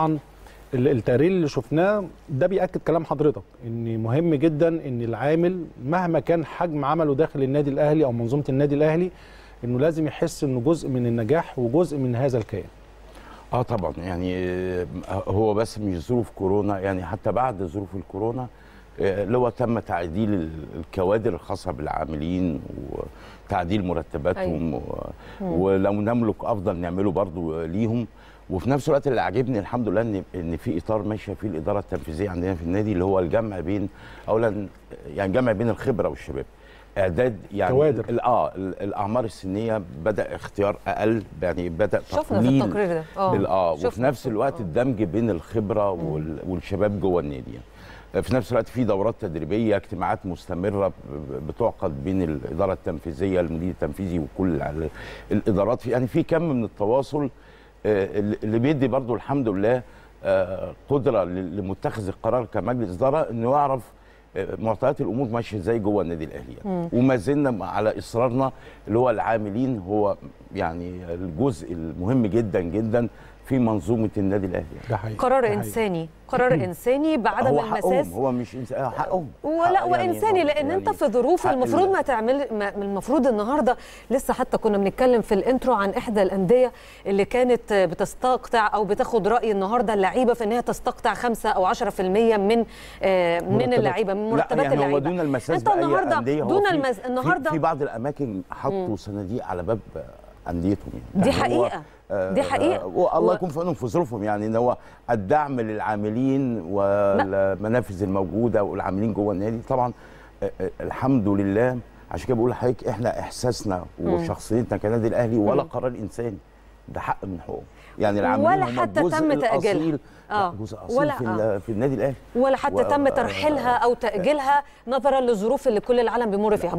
طبعا التقرير اللي شفناه ده بياكد كلام حضرتك ان مهم جدا ان العامل مهما كان حجم عمله داخل النادي الاهلي او منظومه النادي الاهلي انه لازم يحس انه جزء من النجاح وجزء من هذا الكيان اه طبعا يعني آه، هو بس مش ظروف كورونا يعني حتى بعد ظروف الكورونا اللي هو تم تعديل الكوادر الخاصه بالعاملين وتعديل مرتباتهم أيوة. ولو نملك افضل نعمله برضو ليهم وفي نفس الوقت اللي عاجبني الحمد لله ان ان في اطار ماشيه فيه الاداره التنفيذيه عندنا في النادي اللي هو الجمع بين اولا يعني جمع بين الخبره والشباب اعداد يعني كوادر اه الاعمار السنيه بدا اختيار اقل يعني بدا تقليل التقرير ده اه, آه، وفي نفس الوقت آه. الدمج بين الخبره والشباب جوه النادي في نفس الوقت في دورات تدريبيه اجتماعات مستمره بتعقد بين الاداره التنفيذيه المدير التنفيذي وكل الادارات في يعني في كم من التواصل آه، اللي بيدي برضو الحمد لله قدره لمتخذ القرار كمجلس اداره انه يعرف معطيات الامور ماشيه ازاي جوه النادي الاهلي يعني. وما زلنا على اصرارنا اللي هو العاملين هو يعني الجزء المهم جدا جدا في منظومه النادي الاهلي يعني. قرار انساني قرار انساني بعدم هو المساس هو مش انساني آه، حقهم ولا حق وانساني يعني لان يعني انت في ظروف المفروض ما تعمل ما المفروض النهارده لسه حتى كنا بنتكلم في الانترو عن احدى الانديه اللي كانت بتستقطع او بتاخد راي النهارده اللعيبه في ان هي تستقطع 5 او 10% من آه من اللعيبه من مرتبات يعني اللعيبه دون المساس انت النهارده دون المس... النهارده في بعض الاماكن حطوا صناديق على باب انديتهم يعني دي يعني حقيقه دي آه، حقيقه آه، والله يكون في عونهم في ظروفهم يعني ان هو الدعم للعاملين والمنافذ الموجوده والعاملين جوه النادي طبعا آه، الحمد لله عشان كده بقول لحضرتك احنا احساسنا وشخصيتنا كنادي الاهلي ولا قرار انساني ده حق من حقوقهم يعني العاملين ولا حتى تم تاجيلها اه جزء اصيل ولا في, آه. في النادي الاهلي ولا حتى و... تم ترحيلها او تاجيلها نظرا للظروف اللي كل العالم بيمر فيها